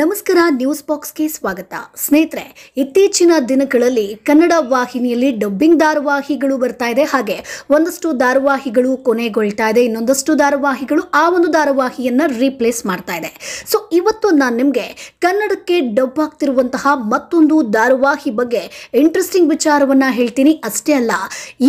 ನಮಸ್ಕಾರ ನ್ಯೂಸ್ ಬಾಕ್ಸ್ಗೆ ಸ್ವಾಗತ ಸ್ನೇಹಿತರೆ ಇತ್ತೀಚಿನ ದಿನಗಳಲ್ಲಿ ಕನ್ನಡ ವಾಹಿನಿಯಲ್ಲಿ ಡಬ್ಬಿಂಗ್ ಧಾರಾವಾಹಿಗಳು ಬರ್ತಾ ಇದೆ ಹಾಗೆ ಒಂದಷ್ಟು ಧಾರಾವಾಹಿಗಳು ಕೊನೆಗೊಳ್ತಾ ಇದೆ ಇನ್ನೊಂದಷ್ಟು ಧಾರಾವಾಹಿಗಳು ಆ ಒಂದು ಧಾರಾವಾಹಿಯನ್ನು ರೀಪ್ಲೇಸ್ ಮಾಡ್ತಾ ಇದೆ ಸೊ ಇವತ್ತು ನಾನು ನಿಮಗೆ ಕನ್ನಡಕ್ಕೆ ಡಬ್ ಆಗ್ತಿರುವಂತಹ ಮತ್ತೊಂದು ಧಾರಾವಾಹಿ ಬಗ್ಗೆ ಇಂಟ್ರೆಸ್ಟಿಂಗ್ ವಿಚಾರವನ್ನು ಹೇಳ್ತೀನಿ ಅಷ್ಟೇ ಅಲ್ಲ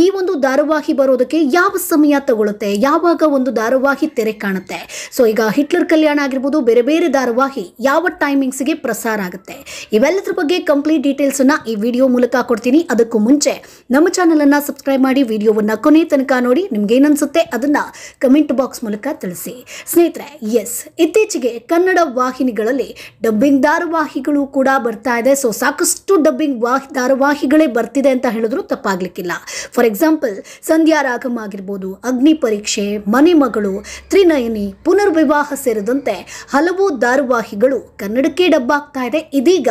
ಈ ಒಂದು ಧಾರಾವಾಹಿ ಬರೋದಕ್ಕೆ ಯಾವ ಸಮಯ ತಗೊಳುತ್ತೆ ಯಾವಾಗ ಒಂದು ಧಾರಾವಾಹಿ ತೆರೆ ಕಾಣುತ್ತೆ ಸೊ ಈಗ ಹಿಟ್ಲರ್ ಕಲ್ಯಾಣ ಆಗಿರ್ಬೋದು ಬೇರೆ ಬೇರೆ ಧಾರಾವಾಹಿ ಯಾವ ಯಾವ ಟೈಮಿಂಗ್ಸ್ಗೆ ಪ್ರಸಾರ ಆಗುತ್ತೆ ಇವೆಲ್ಲದ್ರ ಬಗ್ಗೆ ಕಂಪ್ಲೀಟ್ ಡೀಟೇಲ್ಸ್ ಡೀಟೇಲ್ಸನ್ನು ಈ ವಿಡಿಯೋ ಮೂಲಕ ಕೊಡ್ತೀನಿ ಅದಕ್ಕೂ ಮುಂಚೆ ನಮ್ಮ ಅನ್ನ ಸಬ್ಸ್ಕ್ರೈಬ್ ಮಾಡಿ ವಿಡಿಯೋವನ್ನು ಕೊನೆ ತನಕ ನೋಡಿ ನಿಮ್ಗೆ ಏನನ್ಸುತ್ತೆ ಅದನ್ನು ಕಮೆಂಟ್ ಬಾಕ್ಸ್ ಮೂಲಕ ತಿಳಿಸಿ ಸ್ನೇಹಿತರೆ ಎಸ್ ಇತ್ತೀಚೆಗೆ ಕನ್ನಡ ವಾಹಿನಿಗಳಲ್ಲಿ ಡಬ್ಬಿಂಗ್ ಧಾರಾವಾಹಿಗಳು ಕೂಡ ಬರ್ತಾ ಇದೆ ಸೊ ಸಾಕಷ್ಟು ಡಬ್ಬಿಂಗ್ ವಾಹಿ ಧಾರಾವಾಹಿಗಳೇ ಬರ್ತಿದೆ ಅಂತ ಹೇಳಿದ್ರು ತಪ್ಪಾಗ್ಲಿಕ್ಕಿಲ್ಲ ಫಾರ್ ಎಕ್ಸಾಂಪಲ್ ಸಂಧ್ಯಾ ರಾಗಮ್ ಆಗಿರ್ಬೋದು ಅಗ್ನಿ ಪರೀಕ್ಷೆ ಮನೆ ಮಗಳು ತ್ರಿನಯನಿ ಪುನರ್ವಿವಾಹ ಸೇರಿದಂತೆ ಹಲವು ಧಾರಾವಾಹಿಗಳು ಕನ್ನಡಕ್ಕೆ ಡಬ್ ಆಗ್ತಾ ಇದೆ ಇದೀಗ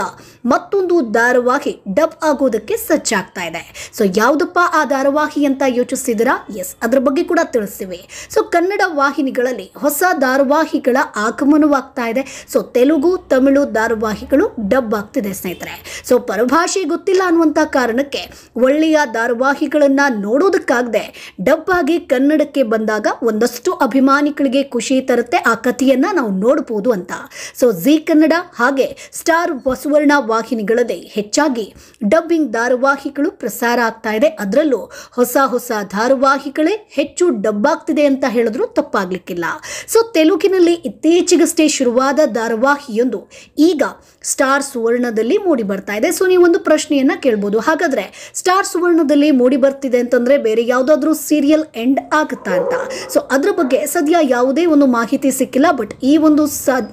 ಮತ್ತೊಂದು ಧಾರಾವಾಹಿ ಡಬ್ ಆಗೋದಕ್ಕೆ ಸಜ್ಜಾಗ್ತಾ ಇದೆ ಸೊ ಯಾವುದಪ್ಪ ಆ ಧಾರಾವಾಹಿ ಅಂತ ಯೋಚಿಸಿದಿರಾ ಎಸ್ ಅದರ ಬಗ್ಗೆ ಕೂಡ ತಿಳಿಸ್ತೀವಿ ಸೊ ಕನ್ನಡ ವಾಹಿನಿಗಳಲ್ಲಿ ಹೊಸ ಧಾರಾವಾಹಿಗಳ ಆಗಮನವಾಗ್ತಾ ಇದೆ ಸೊ ತೆಲುಗು ತಮಿಳು ಧಾರಾವಾಹಿಗಳು ಡಬ್ ಆಗ್ತಿದೆ ಸ್ನೇಹಿತರೆ ಸೊ ಪರಭಾಷೆ ಗೊತ್ತಿಲ್ಲ ಅನ್ನುವಂಥ ಕಾರಣಕ್ಕೆ ಒಳ್ಳೆಯ ಧಾರಾವಾಹಿಗಳನ್ನು ನೋಡೋದಕ್ಕಾಗದೆ ಡಬ್ ಆಗಿ ಕನ್ನಡಕ್ಕೆ ಬಂದಾಗ ಒಂದಷ್ಟು ಅಭಿಮಾನಿಗಳಿಗೆ ಖುಷಿ ತರುತ್ತೆ ಆ ಕಥೆಯನ್ನು ನಾವು ನೋಡ್ಬೋದು ಅಂತ ಸೊ ಜೀ ಕನ್ನಡ ಹಾಗೆ ಸ್ಟಾರ್ ಸುವರ್ಣ ವಾಹಿನಿಗಳದೇ ಹೆಚ್ಚಾಗಿ ಡಬ್ಬಿಂಗ್ ಧಾರಾವಾಹಿಗಳು ಪ್ರಸಾರ ಆಗ್ತಾ ಇದೆ ಅದರಲ್ಲೂ ಹೊಸ ಹೊಸ ಧಾರಾವಾಹಿಗಳೇ ಹೆಚ್ಚು ಆಗ್ತಿದೆ ಅಂತ ಹೇಳಿದ್ರು ತಪ್ಪಾಗ್ಲಿಕ್ಕಿಲ್ಲ ಸೊ ತೆಲುಗಿನಲ್ಲಿ ಇತ್ತೀಚೆಗಷ್ಟೇ ಶುರುವಾದ ಧಾರಾವಾಹಿಯೊಂದು ಈಗ ಸ್ಟಾರ್ ಸುವರ್ಣದಲ್ಲಿ ಮೂಡಿ ಬರ್ತಾ ಇದೆ ಸೊ ನೀವು ಒಂದು ಪ್ರಶ್ನೆಯನ್ನ ಕೇಳ್ಬೋದು ಹಾಗಾದ್ರೆ ಸ್ಟಾರ್ ಸುವರ್ಣದಲ್ಲಿ ಮೂಡಿ ಬರ್ತಿದೆ ಅಂತಂದ್ರೆ ಬೇರೆ ಯಾವುದಾದ್ರೂ ಸೀರಿಯಲ್ ಎಂಡ್ ಆಗುತ್ತಾ ಅಂತ ಸೊ ಅದ್ರ ಬಗ್ಗೆ ಸದ್ಯ ಯಾವುದೇ ಒಂದು ಮಾಹಿತಿ ಸಿಕ್ಕಿಲ್ಲ ಬಟ್ ಈ ಒಂದು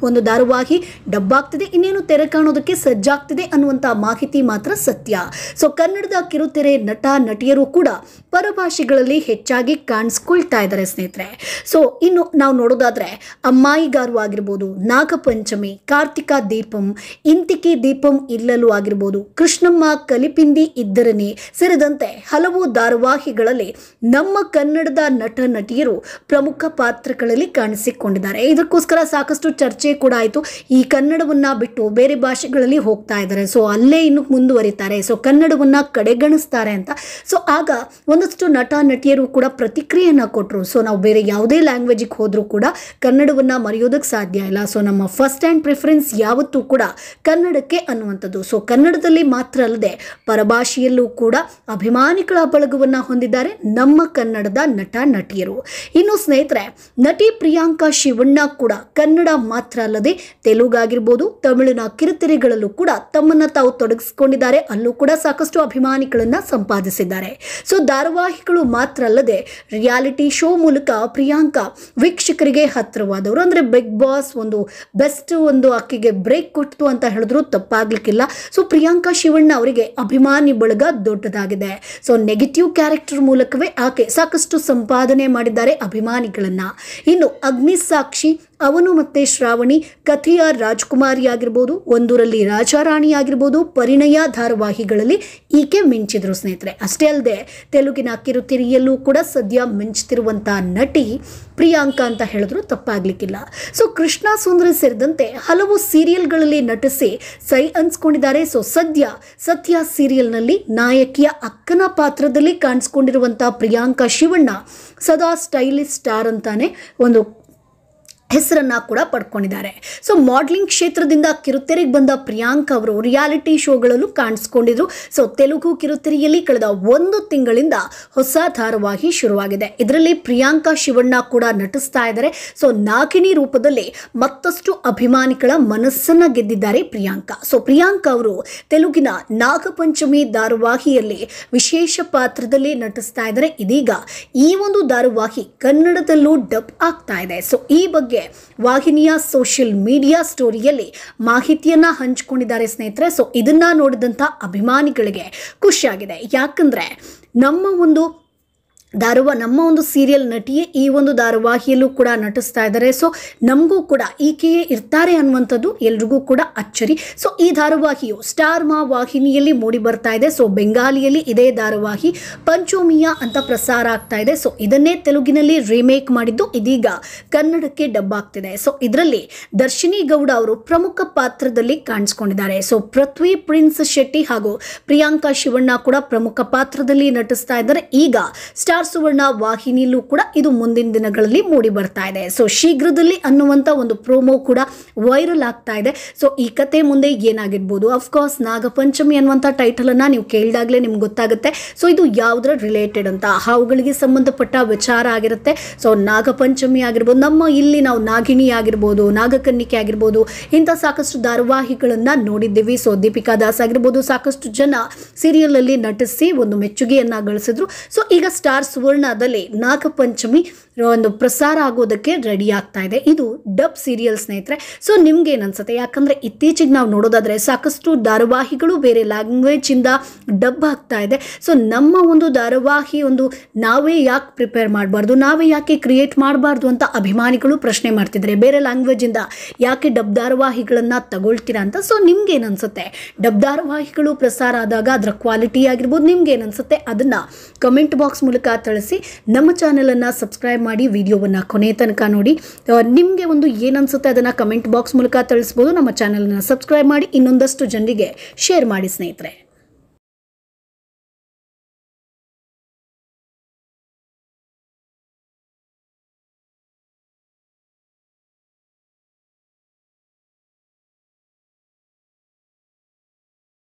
ಒಂದು ಧಾರಾವಾಹಿ ಡಬ್ಬಾಗ್ತಿದೆ ಇನ್ನೇನು ತೆರೆ ಕಾಣೋದಕ್ಕೆ ಸಜ್ಜಾಗ್ತಿದೆ ಅನ್ನುವಂಥ ಮಾಹಿತಿ ಮಾತ್ರ ಸತ್ಯ ಸೊ ಕನ್ನಡದ ಕಿರುತೆರೆ ನಟ ನಟಿಯರು ಕೂಡ ಪರಭಾಷೆಗಳಲ್ಲಿ ಹೆಚ್ಚಾಗಿ ಕಾಣಿಸ್ಕೊಳ್ತಾ ಇದ್ದಾರೆ ಸ್ನೇಹಿತರೆ ಸೊ ಇನ್ನು ನಾವು ನೋಡೋದಾದರೆ ಅಮ್ಮಾಯಿಗಾರು ಆಗಿರ್ಬೋದು ನಾಗಪಂಚಮಿ ಕಾರ್ತಿಕ ದೀಪಂ ಇಂತಿಕಿ ದೀಪಂ ಇಲ್ಲಲು ಆಗಿರ್ಬೋದು ಕೃಷ್ಣಮ್ಮ ಕಲಿಪಿಂದಿ ಇದ್ದರನೇ ಸೇರಿದಂತೆ ಹಲವು ಧಾರಾವಾಹಿಗಳಲ್ಲಿ ನಮ್ಮ ಕನ್ನಡದ ನಟ ನಟಿಯರು ಪ್ರಮುಖ ಪಾತ್ರಗಳಲ್ಲಿ ಕಾಣಿಸಿಕೊಂಡಿದ್ದಾರೆ ಇದಕ್ಕೋಸ್ಕರ ಸಾಕಷ್ಟು ಚರ್ಚೆ ಕೂಡ ಆಯಿತು ಈ ಕನ್ನಡ ಕನ್ನಡವನ್ನು ಬಿಟ್ಟು ಬೇರೆ ಭಾಷೆಗಳಲ್ಲಿ ಹೋಗ್ತಾ ಇದ್ದಾರೆ ಸೊ ಅಲ್ಲೇ ಇನ್ನು ಮುಂದುವರಿತಾರೆ ಸೊ ಕನ್ನಡವನ್ನು ಕಡೆಗಣಿಸ್ತಾರೆ ಅಂತ ಸೊ ಆಗ ಒಂದಷ್ಟು ನಟ ನಟಿಯರು ಕೂಡ ಪ್ರತಿಕ್ರಿಯೆಯನ್ನು ಕೊಟ್ಟರು ಸೊ ನಾವು ಬೇರೆ ಯಾವುದೇ ಲ್ಯಾಂಗ್ವೇಜಿಗೆ ಹೋದರೂ ಕೂಡ ಕನ್ನಡವನ್ನು ಮರೆಯೋದಕ್ಕೆ ಸಾಧ್ಯ ಇಲ್ಲ ಸೊ ನಮ್ಮ ಫಸ್ಟ್ ಆ್ಯಂಡ್ ಪ್ರಿಫರೆನ್ಸ್ ಯಾವತ್ತೂ ಕೂಡ ಕನ್ನಡಕ್ಕೆ ಅನ್ನುವಂಥದ್ದು ಸೊ ಕನ್ನಡದಲ್ಲಿ ಮಾತ್ರ ಅಲ್ಲದೆ ಪರಭಾಷೆಯಲ್ಲೂ ಕೂಡ ಅಭಿಮಾನಿಗಳ ಬಳಗವನ್ನು ಹೊಂದಿದ್ದಾರೆ ನಮ್ಮ ಕನ್ನಡದ ನಟ ನಟಿಯರು ಇನ್ನು ಸ್ನೇಹಿತರೆ ನಟಿ ಪ್ರಿಯಾಂಕಾ ಶಿವಣ್ಣ ಕೂಡ ಕನ್ನಡ ಮಾತ್ರ ಅಲ್ಲದೆ ತೆಲುಗು ಆಗಿರ್ಬೋದು ತಮಿಳಿನ ಕಿರುತೆರೆಗಳಲ್ಲೂ ಕೂಡ ತಮ್ಮನ್ನ ತಾವು ತೊಡಗಿಸಿಕೊಂಡಿದ್ದಾರೆ ಅಲ್ಲೂ ಕೂಡ ಸಾಕಷ್ಟು ಅಭಿಮಾನಿಗಳನ್ನ ಸಂಪಾದಿಸಿದ್ದಾರೆ ಸೊ ಧಾರಾವಾಹಿಗಳು ಮಾತ್ರ ಅಲ್ಲದೆ ರಿಯಾಲಿಟಿ ಶೋ ಮೂಲಕ ಪ್ರಿಯಾಂಕಾ ವೀಕ್ಷಕರಿಗೆ ಹತ್ತಿರವಾದವರು ಅಂದ್ರೆ ಬಿಗ್ ಬಾಸ್ ಒಂದು ಬೆಸ್ಟ್ ಒಂದು ಆಕೆಗೆ ಬ್ರೇಕ್ ಕೊಟ್ಟು ಅಂತ ಹೇಳಿದ್ರು ತಪ್ಪಾಗ್ಲಿಕ್ಕಿಲ್ಲ ಸೊ ಪ್ರಿಯಾಂಕಾ ಶಿವಣ್ಣ ಅವರಿಗೆ ಅಭಿಮಾನಿ ಬಳಗ ದೊಡ್ಡದಾಗಿದೆ ಸೊ ನೆಗೆಟಿವ್ ಕ್ಯಾರೆಕ್ಟರ್ ಮೂಲಕವೇ ಆಕೆ ಸಾಕಷ್ಟು ಸಂಪಾದನೆ ಮಾಡಿದ್ದಾರೆ ಅಭಿಮಾನಿಗಳನ್ನ ಇನ್ನು ಅಗ್ನಿ ಸಾಕ್ಷಿ ಅವನು ಮತ್ತೆ ಶ್ರಾವಣಿ ಕಥೆಯ ರಾಜ್ಕುಮಾರಿ ಆಗಿರ್ಬೋದು ಒಂದೂರಲ್ಲಿ ರಾಜಾರಾಣಿ ಆಗಿರ್ಬೋದು ಪರಿಣಯ ಧಾರಾವಾಹಿಗಳಲ್ಲಿ ಈಕೆ ಮಿಂಚಿದ್ರು ಸ್ನೇಹಿತರೆ ಅಷ್ಟೇ ಅಲ್ಲದೆ ತೆಲುಗಿನ ಕಿರುತೆರಿಯಲ್ಲೂ ಕೂಡ ಸದ್ಯ ಮಿಂಚುತ್ತಿರುವಂಥ ನಟಿ ಪ್ರಿಯಾಂಕಾ ಅಂತ ಹೇಳಿದ್ರು ತಪ್ಪಾಗ್ಲಿಕ್ಕಿಲ್ಲ ಸೊ ಕೃಷ್ಣ ಸುಂದರ ಸೇರಿದಂತೆ ಹಲವು ಸೀರಿಯಲ್ಗಳಲ್ಲಿ ನಟಿಸಿ ಸೈ ಅನ್ಸ್ಕೊಂಡಿದ್ದಾರೆ ಸೊ ಸದ್ಯ ಸತ್ಯ ಸೀರಿಯಲ್ನಲ್ಲಿ ನಾಯಕಿಯ ಅಕ್ಕನ ಪಾತ್ರದಲ್ಲಿ ಕಾಣಿಸ್ಕೊಂಡಿರುವಂಥ ಪ್ರಿಯಾಂಕಾ ಶಿವಣ್ಣ ಸದಾ ಸ್ಟೈಲಿಶ್ ಸ್ಟಾರ್ ಅಂತಾನೆ ಒಂದು ಹೆಸರನ್ನು ಕೂಡ ಪಡ್ಕೊಂಡಿದ್ದಾರೆ ಸೊ ಮಾಡ್ಲಿಂಗ್ ಕ್ಷೇತ್ರದಿಂದ ಕಿರುತೆರೆಗೆ ಬಂದ ಪ್ರಿಯಾಂಕ್ ಅವರು ರಿಯಾಲಿಟಿ ಶೋಗಳಲ್ಲೂ ಕಾಣಿಸ್ಕೊಂಡಿದ್ರು ಸೊ ತೆಲುಗು ಕಿರುತೆರೆಯಲ್ಲಿ ಕಳೆದ ಒಂದು ತಿಂಗಳಿಂದ ಹೊಸ ಧಾರಾವಾಹಿ ಶುರುವಾಗಿದೆ ಇದರಲ್ಲಿ ಪ್ರಿಯಾಂಕಾ ಶಿವಣ್ಣ ಕೂಡ ನಟಿಸ್ತಾ ಇದ್ದಾರೆ ಸೊ ನಾಗಿಣಿ ರೂಪದಲ್ಲಿ ಮತ್ತಷ್ಟು ಅಭಿಮಾನಿಗಳ ಮನಸ್ಸನ್ನು ಗೆದ್ದಿದ್ದಾರೆ ಪ್ರಿಯಾಂಕಾ ಸೊ ಪ್ರಿಯಾಂಕಾ ಅವರು ತೆಲುಗಿನ ನಾಗಪಂಚಮಿ ಧಾರಾವಾಹಿಯಲ್ಲಿ ವಿಶೇಷ ಪಾತ್ರದಲ್ಲಿ ನಟಿಸ್ತಾ ಇದ್ದಾರೆ ಇದೀಗ ಈ ಒಂದು ಧಾರಾವಾಹಿ ಕನ್ನಡದಲ್ಲೂ ಡಬ್ ಆಗ್ತಾ ಇದೆ ಸೊ ಈ ಬಗ್ಗೆ ಬಗ್ಗೆ ವಾಹಿನಿಯ ಸೋಷಿಯಲ್ ಮೀಡಿಯಾ ಸ್ಟೋರಿಯಲ್ಲಿ ಮಾಹಿತಿಯನ್ನ ಹಂಚಿಕೊಂಡಿದ್ದಾರೆ ಸ್ನೇಹಿತರೆ ಸೊ ಇದನ್ನ ನೋಡಿದಂತ ಅಭಿಮಾನಿಗಳಿಗೆ ಖುಷಿಯಾಗಿದೆ ಯಾಕಂದ್ರೆ ನಮ್ಮ ಒಂದು ಧಾರವಾ ನಮ್ಮ ಒಂದು ಸೀರಿಯಲ್ ನಟಿಯೇ ಈ ಒಂದು ಧಾರಾವಾಹಿಯಲ್ಲೂ ಕೂಡ ನಟಿಸ್ತಾ ಇದ್ದಾರೆ ಸೊ ನಮಗೂ ಕೂಡ ಈಕೆಯೇ ಇರ್ತಾರೆ ಅನ್ನುವಂಥದ್ದು ಎಲ್ರಿಗೂ ಕೂಡ ಅಚ್ಚರಿ ಸೊ ಈ ಧಾರಾವಾಹಿಯು ಸ್ಟಾರ್ ಮಾ ವಾಹಿನಿಯಲ್ಲಿ ಮೂಡಿ ಬರ್ತಾ ಇದೆ ಸೊ ಬೆಂಗಾಲಿಯಲ್ಲಿ ಇದೇ ಧಾರಾವಾಹಿ ಪಂಚೋಮಿಯಾ ಅಂತ ಪ್ರಸಾರ ಆಗ್ತಾ ಇದೆ ಸೊ ಇದನ್ನೇ ತೆಲುಗಿನಲ್ಲಿ ರೀಮೇಕ್ ಮಾಡಿದ್ದು ಇದೀಗ ಕನ್ನಡಕ್ಕೆ ಡಬ್ ಆಗ್ತಿದೆ ಸೊ ಇದರಲ್ಲಿ ದರ್ಶಿನಿ ಗೌಡ ಅವರು ಪ್ರಮುಖ ಪಾತ್ರದಲ್ಲಿ ಕಾಣಿಸ್ಕೊಂಡಿದ್ದಾರೆ ಸೊ ಪೃಥ್ವಿ ಪ್ರಿನ್ಸ್ ಶೆಟ್ಟಿ ಹಾಗೂ ಪ್ರಿಯಾಂಕಾ ಶಿವಣ್ಣ ಕೂಡ ಪ್ರಮುಖ ಪಾತ್ರದಲ್ಲಿ ನಟಿಸ್ತಾ ಇದ್ದಾರೆ ಈಗ ಸ್ಟಾರ್ ಸುವರ್ಣ ವಾಹಿನಿಲೂ ಕೂಡ ಇದು ಮುಂದಿನ ದಿನಗಳಲ್ಲಿ ಮೂಡಿ ಬರ್ತಾ ಇದೆ ಸೊ ಶೀಘ್ರದಲ್ಲಿ ಅನ್ನುವಂಥ ಒಂದು ಪ್ರೋಮೋ ಕೂಡ ವೈರಲ್ ಆಗ್ತಾ ಇದೆ ಸೊ ಈ ಕತೆ ಮುಂದೆ ಏನಾಗಿರ್ಬೋದು ಅಫ್ಕೋರ್ಸ್ ನಾಗಪಂಚಮಿ ಅನ್ನುವಂಥ ಟೈಟಲನ್ನು ನೀವು ಕೇಳಿದಾಗಲೇ ನಿಮ್ಗೆ ಗೊತ್ತಾಗುತ್ತೆ ಸೊ ಇದು ಯಾವುದರ ರಿಲೇಟೆಡ್ ಅಂತ ಹಾವುಗಳಿಗೆ ಸಂಬಂಧಪಟ್ಟ ವಿಚಾರ ಆಗಿರುತ್ತೆ ಸೊ ನಾಗಪಂಚಮಿ ಆಗಿರ್ಬೋದು ನಮ್ಮ ಇಲ್ಲಿ ನಾವು ನಾಗಿಣಿ ಆಗಿರ್ಬೋದು ನಾಗಕನ್ನಿಕೆ ಆಗಿರ್ಬೋದು ಇಂಥ ಸಾಕಷ್ಟು ಧಾರಾವಾಹಿಗಳನ್ನ ನೋಡಿದ್ದೀವಿ ಸೊ ದೀಪಿಕಾ ದಾಸ್ ಆಗಿರ್ಬೋದು ಸಾಕಷ್ಟು ಜನ ಸೀರಿಯಲ್ ಅಲ್ಲಿ ನಟಿಸಿ ಒಂದು ಮೆಚ್ಚುಗೆಯನ್ನ ಗಳಿಸಿದ್ರು ಸೊ ಈಗ ಸ್ಟಾರ್ ಸುವರ್ಣದಲ್ಲಿ ನಾಗಪಂಚಮಿ ಒಂದು ಪ್ರಸಾರ ಆಗೋದಕ್ಕೆ ರೆಡಿ ಆಗ್ತಾ ಇದೆ ಇದು ಡಬ್ ಸೀರಿಯಲ್ ಸ್ನೇಹಿತರೆ ಸೊ ನಿಮ್ಗೆ ಏನು ಅನ್ಸುತ್ತೆ ಯಾಕಂದರೆ ಇತ್ತೀಚೆಗೆ ನಾವು ನೋಡೋದಾದರೆ ಸಾಕಷ್ಟು ಧಾರಾವಾಹಿಗಳು ಬೇರೆ ಲ್ಯಾಂಗ್ವೇಜಿಂದ ಡಬ್ ಆಗ್ತಾ ಇದೆ ಸೊ ನಮ್ಮ ಒಂದು ಧಾರಾವಾಹಿ ಒಂದು ನಾವೇ ಯಾಕೆ ಪ್ರಿಪೇರ್ ಮಾಡಬಾರ್ದು ನಾವೇ ಯಾಕೆ ಕ್ರಿಯೇಟ್ ಮಾಡಬಾರ್ದು ಅಂತ ಅಭಿಮಾನಿಗಳು ಪ್ರಶ್ನೆ ಮಾಡ್ತಿದ್ದಾರೆ ಬೇರೆ ಲ್ಯಾಂಗ್ವೇಜಿಂದ ಯಾಕೆ ಡಬ್ ಧಾರಾವಾಹಿಗಳನ್ನ ತಗೊಳ್ತೀರಾ ಅಂತ ಸೊ ನಿಮ್ಗೆ ಏನನ್ಸುತ್ತೆ ಅನ್ಸುತ್ತೆ ಡಬ್ ಧಾರಾವಾಹಿಗಳು ಪ್ರಸಾರ ಆದಾಗ ಅದರ ಕ್ವಾಲಿಟಿ ಆಗಿರ್ಬೋದು ನಿಮ್ಗೆ ಏನನ್ಸುತ್ತೆ ಅನ್ಸುತ್ತೆ ಅದನ್ನು ಕಮೆಂಟ್ ಬಾಕ್ಸ್ ಮೂಲಕ ತಿಳಿಸಿ ನಮ್ಮ ಚಾನಲನ್ನು ಸಬ್ಸ್ಕ್ರೈಬ್ ಮಾಡಿ ವಿಡಿಯೋವನ್ನು ಕೊನೆ ತನಕ ನೋಡಿ ನಿಮಗೆ ಒಂದು ಏನನ್ಸುತ್ತೆ ಅದನ್ನು ಕಮೆಂಟ್ ಬಾಕ್ಸ್ ಮೂಲಕ ತಿಳಿಸ್ಬೋದು ನಮ್ಮ ಚಾನಲನ್ನು ಸಬ್ಸ್ಕ್ರೈಬ್ ಮಾಡಿ ಇನ್ನೊಂದಷ್ಟು ಜನರಿಗೆ ಶೇರ್ ಮಾಡಿ ಸ್ನೇಹಿತರೆ